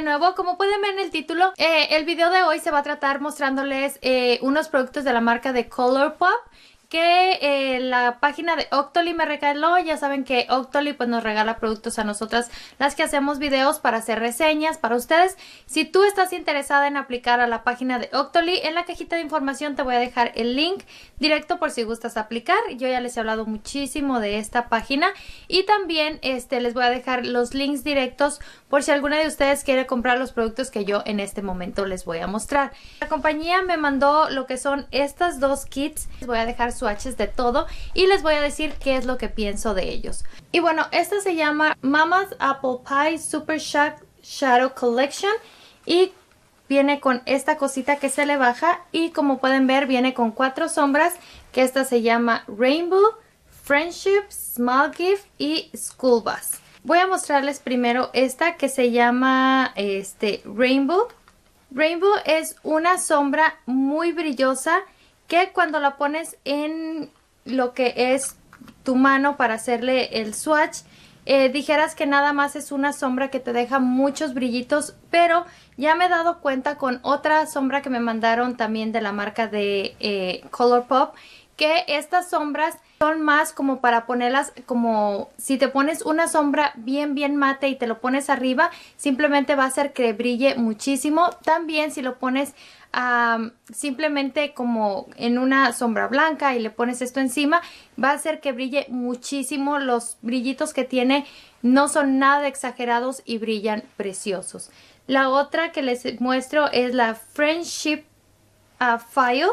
nuevo. Como pueden ver en el título, eh, el video de hoy se va a tratar mostrándoles eh, unos productos de la marca de Colourpop que eh, la página de Octoly me regaló. Ya saben que Octoly pues nos regala productos a nosotras las que hacemos videos para hacer reseñas para ustedes. Si tú estás interesada en aplicar a la página de Octoly, en la cajita de información te voy a dejar el link directo por si gustas aplicar. Yo ya les he hablado muchísimo de esta página y también este, les voy a dejar los links directos por si alguna de ustedes quiere comprar los productos que yo en este momento les voy a mostrar. La compañía me mandó lo que son estas dos kits. Les voy a dejar swatches de todo y les voy a decir qué es lo que pienso de ellos. Y bueno, esta se llama Mama's Apple Pie Super Shock Shadow Collection y viene con esta cosita que se le baja y como pueden ver viene con cuatro sombras que esta se llama Rainbow, Friendship, Small Gift y School Bus. Voy a mostrarles primero esta que se llama este, Rainbow. Rainbow es una sombra muy brillosa que cuando la pones en lo que es tu mano para hacerle el swatch, eh, dijeras que nada más es una sombra que te deja muchos brillitos, pero ya me he dado cuenta con otra sombra que me mandaron también de la marca de eh, Colourpop, que estas sombras son más como para ponerlas como si te pones una sombra bien bien mate y te lo pones arriba simplemente va a hacer que brille muchísimo también si lo pones simplemente como en una sombra blanca y le pones esto encima va a hacer que brille muchísimo los brillitos que tiene no son nada exagerados y brillan preciosos la otra que les muestro es la Friendship ah, File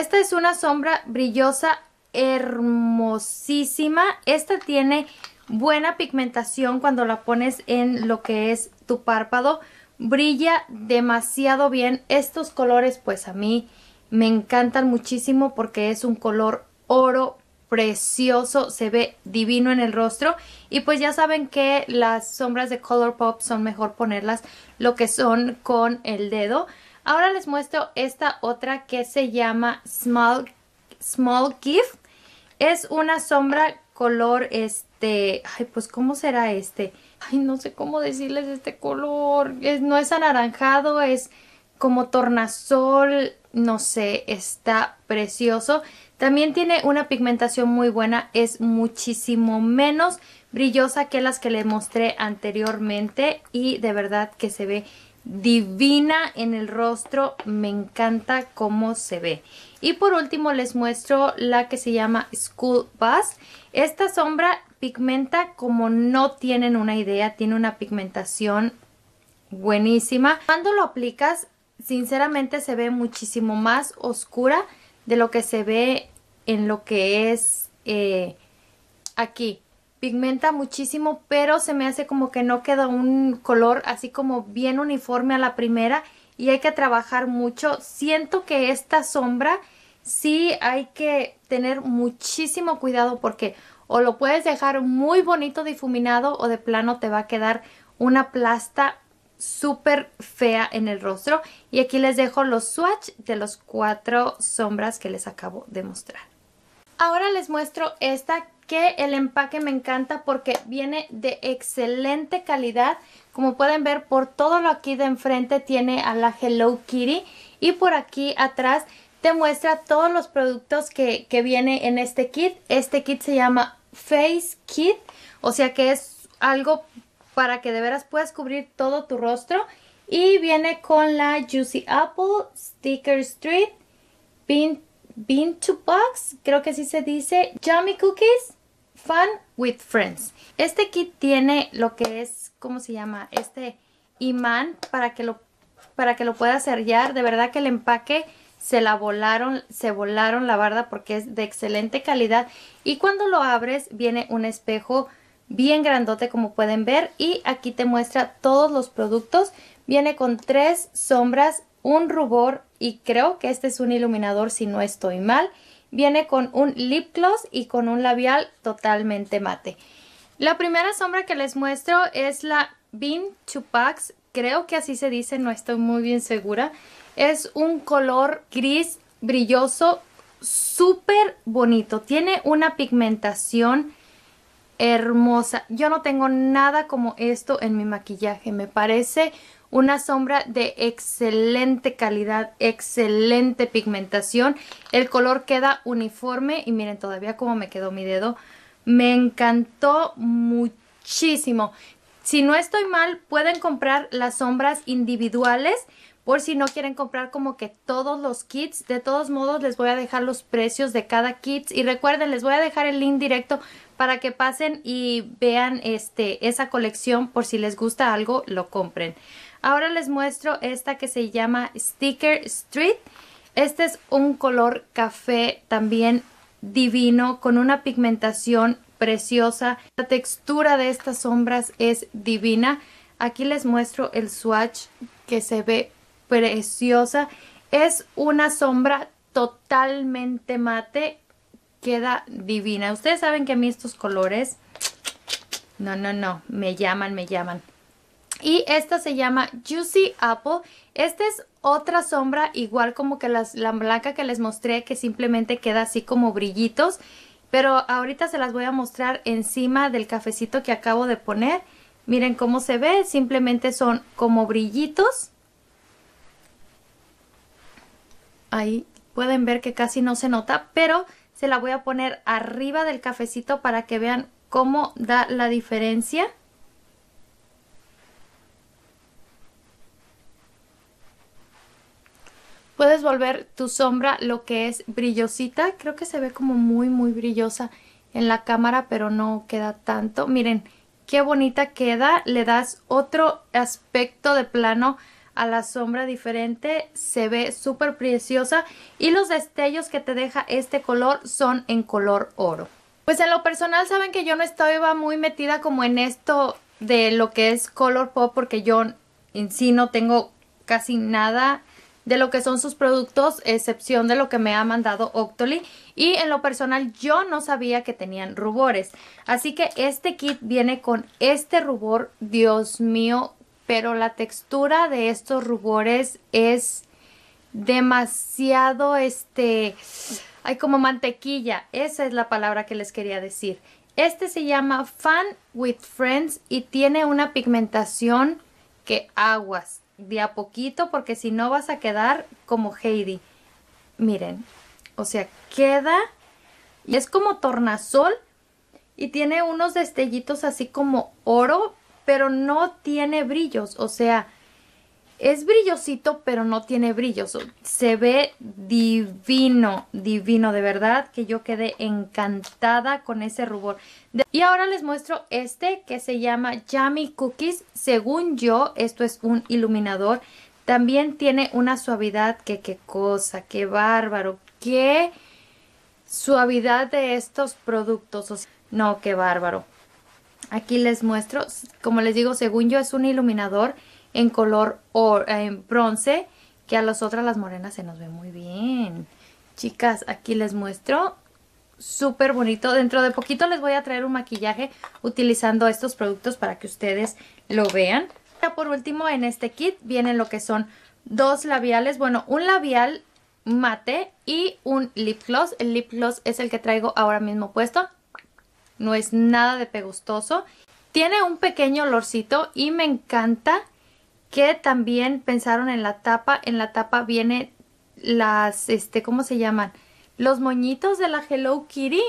esta es una sombra brillosa, hermosísima. Esta tiene buena pigmentación cuando la pones en lo que es tu párpado. Brilla demasiado bien. Estos colores pues a mí me encantan muchísimo porque es un color oro precioso, se ve divino en el rostro y pues ya saben que las sombras de Colourpop son mejor ponerlas lo que son con el dedo Ahora les muestro esta otra que se llama Small, Small Gift. Es una sombra color este... Ay, pues ¿cómo será este? Ay, no sé cómo decirles este color. no es anaranjado, es como tornasol, no sé, está precioso. También tiene una pigmentación muy buena, es muchísimo menos brillosa que las que les mostré anteriormente y de verdad que se ve divina en el rostro, me encanta cómo se ve. Y por último les muestro la que se llama School Bus. Esta sombra pigmenta como no tienen una idea, tiene una pigmentación buenísima. Cuando lo aplicas, sinceramente se ve muchísimo más oscura de lo que se ve en lo que es eh, aquí pigmenta muchísimo, pero se me hace como que no queda un color así como bien uniforme a la primera y hay que trabajar mucho. Siento que esta sombra sí hay que tener muchísimo cuidado porque o lo puedes dejar muy bonito difuminado o de plano te va a quedar una plasta súper fea en el rostro. Y aquí les dejo los swatch de los cuatro sombras que les acabo de mostrar. Ahora les muestro esta que el empaque me encanta porque viene de excelente calidad. Como pueden ver, por todo lo aquí de enfrente tiene a la Hello Kitty y por aquí atrás te muestra todos los productos que, que viene en este kit. Este kit se llama Face Kit, o sea que es algo para que de veras puedas cubrir todo tu rostro. Y viene con la Juicy Apple, Sticker Street, Pin Bean to Box, creo que sí se dice, Yummy Cookies, Fun with Friends. Este kit tiene lo que es, ¿cómo se llama? Este imán para que lo, para que lo puedas sellar. De verdad que el empaque se la volaron, se volaron la barda porque es de excelente calidad. Y cuando lo abres viene un espejo bien grandote como pueden ver y aquí te muestra todos los productos. Viene con tres sombras, un rubor, y creo que este es un iluminador si no estoy mal. Viene con un lip gloss y con un labial totalmente mate. La primera sombra que les muestro es la Bean Chupax. Creo que así se dice, no estoy muy bien segura. Es un color gris brilloso, súper bonito. Tiene una pigmentación hermosa. Yo no tengo nada como esto en mi maquillaje. Me parece una sombra de excelente calidad, excelente pigmentación. El color queda uniforme y miren todavía cómo me quedó mi dedo. Me encantó muchísimo. Si no estoy mal, pueden comprar las sombras individuales por si no quieren comprar como que todos los kits. De todos modos, les voy a dejar los precios de cada kit. Y recuerden, les voy a dejar el link directo para que pasen y vean este, esa colección por si les gusta algo, lo compren. Ahora les muestro esta que se llama Sticker Street. Este es un color café también divino con una pigmentación preciosa. La textura de estas sombras es divina. Aquí les muestro el swatch que se ve preciosa. Es una sombra totalmente mate queda divina. Ustedes saben que a mí estos colores, no, no, no, me llaman, me llaman. Y esta se llama Juicy Apple. Esta es otra sombra, igual como que la blanca que les mostré, que simplemente queda así como brillitos. Pero ahorita se las voy a mostrar encima del cafecito que acabo de poner. Miren cómo se ve, simplemente son como brillitos. Ahí pueden ver que casi no se nota, pero se la voy a poner arriba del cafecito para que vean cómo da la diferencia. Puedes volver tu sombra lo que es brillosita. Creo que se ve como muy, muy brillosa en la cámara, pero no queda tanto. Miren, qué bonita queda. Le das otro aspecto de plano a la sombra diferente, se ve súper preciosa y los destellos que te deja este color son en color oro. Pues en lo personal saben que yo no estaba muy metida como en esto de lo que es color pop porque yo en sí no tengo casi nada de lo que son sus productos, excepción de lo que me ha mandado Octoly. Y en lo personal yo no sabía que tenían rubores. Así que este kit viene con este rubor, Dios mío, pero la textura de estos rubores es demasiado, este, hay como mantequilla, esa es la palabra que les quería decir. Este se llama Fun with Friends y tiene una pigmentación que aguas de a poquito porque si no vas a quedar como Heidi. Miren, o sea, queda y es como tornasol y tiene unos destellitos así como oro, pero no tiene brillos, o sea, es brillosito, pero no tiene brillos. Se ve divino, divino, de verdad que yo quedé encantada con ese rubor. y ahora les muestro este que se llama Yummy Cookies. Según yo, esto es un iluminador. También tiene una suavidad que qué cosa, qué bárbaro, qué suavidad de estos productos. no, qué bárbaro. Aquí les muestro, como les digo, según yo es un iluminador en color en bronce que a las otras las morenas se nos ve muy bien. Chicas, aquí les muestro, súper bonito. Dentro de poquito les voy a traer un maquillaje utilizando estos productos para que ustedes lo vean. por último, en este kit vienen lo que son dos labiales, bueno, un labial mate y un lip gloss. El lip gloss es el que traigo ahora mismo puesto no es nada de pegostoso. Tiene un pequeño olorcito y me encanta que también pensaron en la tapa. En la tapa viene las, este, ¿cómo se llaman? Los moñitos de la Hello Kitty.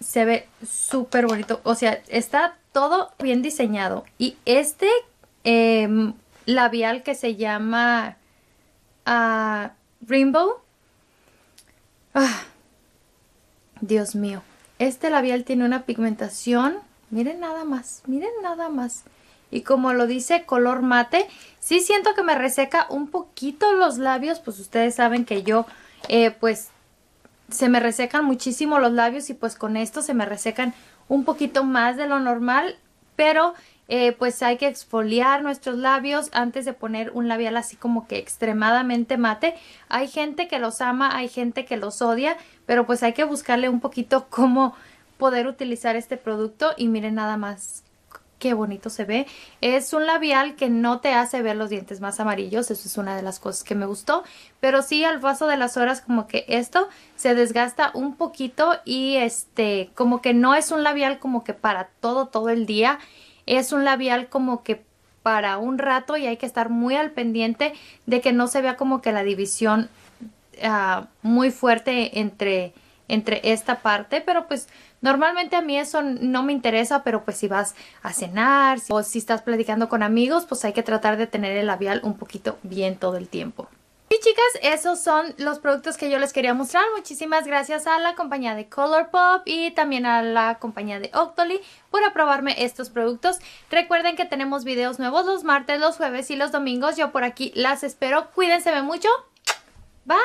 Se ve súper bonito. O sea, está todo bien diseñado. Y este em, labial que se llama ah, Rainbow. Ah, Dios mío. Este labial tiene una pigmentación, miren nada más, miren nada más. Y como lo dice color mate, sí siento que me reseca un poquito los labios, pues ustedes saben que yo, eh, pues, se me resecan muchísimo los labios y pues con esto se me resecan un poquito más de lo normal, pero eh, pues hay que exfoliar nuestros labios antes de poner un labial así como que extremadamente mate. Hay gente que los ama, hay gente que los odia, pero pues hay que buscarle un poquito cómo poder utilizar este producto y miren nada más qué bonito se ve. Es un labial que no te hace ver los dientes más amarillos, eso es una de las cosas que me gustó, pero sí al paso de las horas como que esto se desgasta un poquito y este como que no es un labial como que para todo todo el día es un labial como que para un rato y hay que estar muy al pendiente de que no se vea como que la división ah, muy fuerte entre, entre esta parte, pero pues normalmente a mí eso no me interesa, pero pues si vas a cenar o si estás platicando con amigos, pues hay que tratar de tener el labial un poquito bien todo el tiempo. Y chicas, esos son los productos que yo les quería mostrar. Muchísimas gracias a la compañía de Colourpop y también a la compañía de Octoly por aprobarme estos productos. Recuerden que tenemos videos nuevos los martes, los jueves y los domingos. Yo por aquí las espero. Cuídense mucho. Bye.